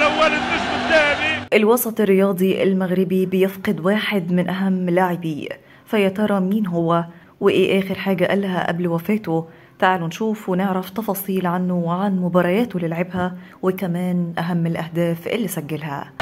الاول النجم الذهبي الوسط الرياضي المغربي بيفقد واحد من اهم لاعبيه فيا ترى مين هو وايه اخر حاجه قالها قبل وفاته تعالوا نشوف ونعرف تفاصيل عنه وعن مبارياته اللي لعبها وكمان اهم الاهداف اللي سجلها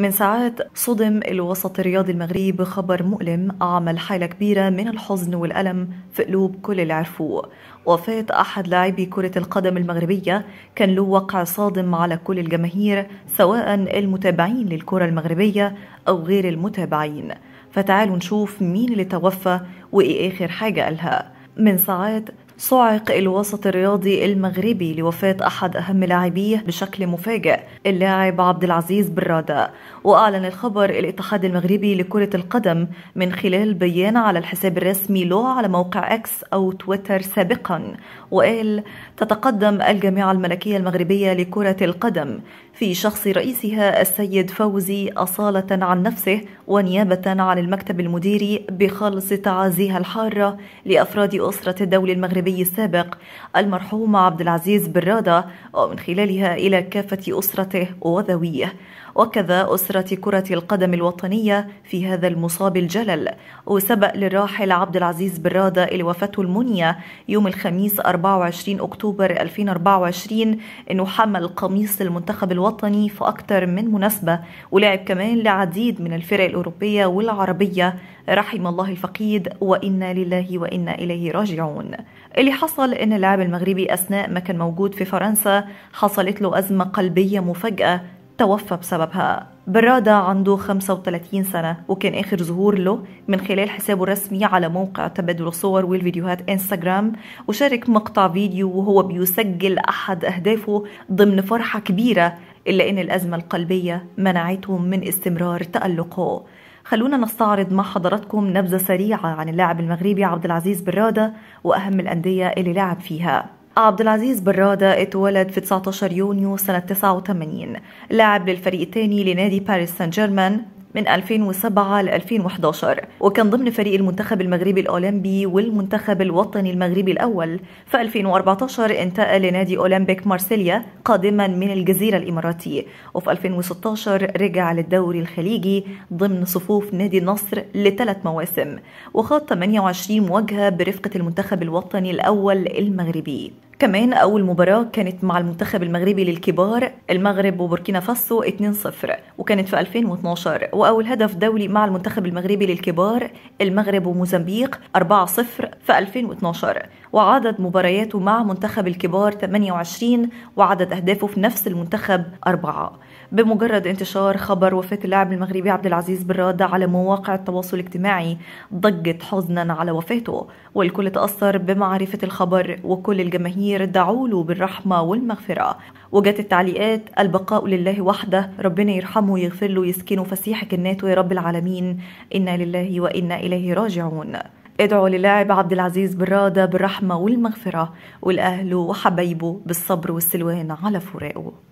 من ساعات صدم الوسط الرياضي المغربي بخبر مؤلم عمل حالة كبيرة من الحزن والألم في قلوب كل اللي عرفوه وفاة أحد لاعبي كرة القدم المغربية كان له وقع صادم على كل الجماهير سواء المتابعين للكرة المغربية أو غير المتابعين فتعالوا نشوف مين اللي توفى وإيه آخر حاجة قالها من ساعات صعق الوسط الرياضي المغربي لوفاة أحد أهم لاعبيه بشكل مفاجئ اللاعب عبد العزيز برادة وأعلن الخبر الاتحاد المغربي لكرة القدم من خلال بيان على الحساب الرسمي له على موقع اكس أو تويتر سابقا وقال تتقدم الجامعة الملكية المغربية لكرة القدم في شخص رئيسها السيد فوزي أصالة عن نفسه ونيابة عن المكتب المديري بخالص تعازيها الحارة لأفراد أسرة الدولة المغربي السابق المرحوم عبد العزيز برادة ومن خلالها إلى كافة أسرته وذويه وكذا أسرة أسرة كرة القدم الوطنية في هذا المصاب الجلل وسبق للراحل عبد العزيز برادة الوفاته المنية يوم الخميس 24 أكتوبر 2024 أنه حمل قميص المنتخب الوطني في أكثر من مناسبة ولعب كمان لعديد من الفرق الأوروبية والعربية رحم الله الفقيد وإنا لله وإنا إليه راجعون اللي حصل أن اللاعب المغربي أثناء ما كان موجود في فرنسا حصلت له أزمة قلبية مفاجأة توفى بسببها برادا عنده 35 سنة وكان آخر ظهور له من خلال حسابه الرسمي على موقع تبادل الصور والفيديوهات انستغرام وشارك مقطع فيديو وهو بيسجل أحد أهدافه ضمن فرحة كبيرة إلا أن الأزمة القلبية منعته من استمرار تألقه خلونا نستعرض مع حضراتكم نبذة سريعة عن اللاعب المغربي عبد العزيز برادة وأهم الأندية اللي لعب فيها عبد العزيز برادة اتولد في 19 يونيو سنة 89 لاعب للفريق الثاني لنادي باريس سان جيرمان من 2007 ل 2011 وكان ضمن فريق المنتخب المغربي الأولمبي والمنتخب الوطني المغربي الأول في 2014 انتقل لنادي أولمبيك مارسيليا قادما من الجزيرة الإماراتية وفي 2016 رجع للدوري الخليجي ضمن صفوف نادي النصر لثلاث مواسم وخاض 28 مواجهة برفقة المنتخب الوطني الأول المغربي كمان أول مباراة كانت مع المنتخب المغربي للكبار المغرب وبوركينا فاسو 2-0 وكانت في 2012 وأول هدف دولي مع المنتخب المغربي للكبار المغرب وموزمبيق 4-0 في 2012 وعدد مبارياته مع منتخب الكبار 28 وعدد أهدافه في نفس المنتخب أربعة بمجرد انتشار خبر وفاة اللاعب المغربي عبد العزيز براد على مواقع التواصل الاجتماعي ضجت حزنا على وفاته والكل تأثر بمعرفة الخبر وكل الجماهير دعوا له بالرحمة والمغفرة وجت التعليقات البقاء لله وحده ربنا يرحمه ويغفر له ويسكنه فسيح جناته يا رب العالمين إنا لله وإنا إليه راجعون ادعوا للاعب عبد العزيز بالرادة بالرحمة والمغفرة والأهل وحبيبه بالصبر والسلوان على فراقه